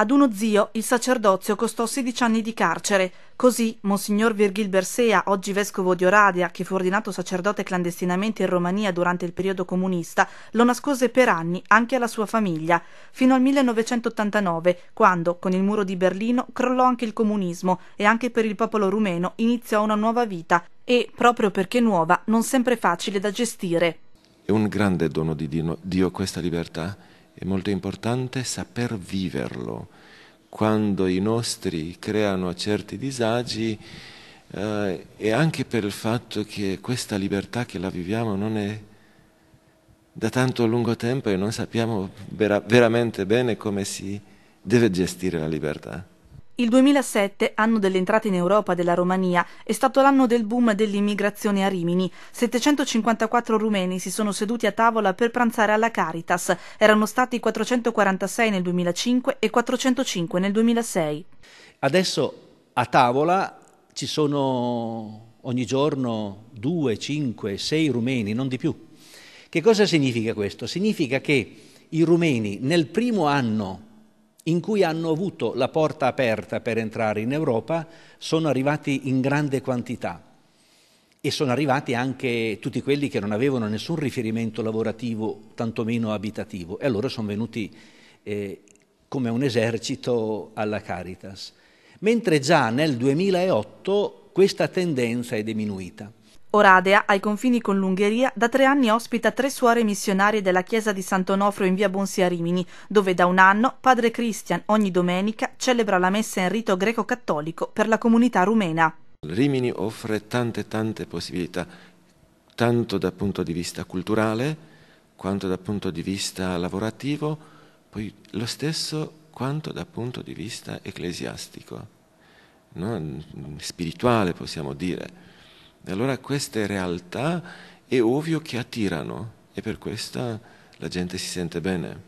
Ad uno zio il sacerdozio costò 16 anni di carcere. Così Monsignor Virgil Bersea, oggi vescovo di Oradia, che fu ordinato sacerdote clandestinamente in Romania durante il periodo comunista, lo nascose per anni anche alla sua famiglia, fino al 1989, quando, con il muro di Berlino, crollò anche il comunismo e anche per il popolo rumeno iniziò una nuova vita e, proprio perché nuova, non sempre facile da gestire. È un grande dono di Dio questa libertà è molto importante saper viverlo. Quando i nostri creano certi disagi eh, e anche per il fatto che questa libertà che la viviamo non è da tanto lungo tempo e non sappiamo vera- veramente bene come si deve gestire la libertà. Il 2007, anno dell'entrata in Europa della Romania, è stato l'anno del boom dell'immigrazione a Rimini. 754 rumeni si sono seduti a tavola per pranzare alla Caritas. Erano stati 446 nel 2005 e 405 nel 2006. Adesso a tavola ci sono ogni giorno 2, 5, 6 rumeni, non di più. Che cosa significa questo? Significa che i rumeni nel primo anno in cui hanno avuto la porta aperta per entrare in Europa, sono arrivati in grande quantità e sono arrivati anche tutti quelli che non avevano nessun riferimento lavorativo, tantomeno abitativo, e allora sono venuti eh, come un esercito alla Caritas. Mentre già nel 2008 questa tendenza è diminuita. Oradea, ai confini con l'Ungheria, da tre anni ospita tre suore missionarie della chiesa di Sant'Onofrio in via Bonsi a Rimini, dove da un anno padre Christian ogni domenica celebra la messa in rito greco-cattolico per la comunità rumena. Rimini offre tante tante possibilità, tanto dal punto di vista culturale quanto dal punto di vista lavorativo, poi lo stesso quanto dal punto di vista ecclesiastico, no? spirituale possiamo dire. E allora queste realtà è ovvio che attirano e per questo la gente si sente bene.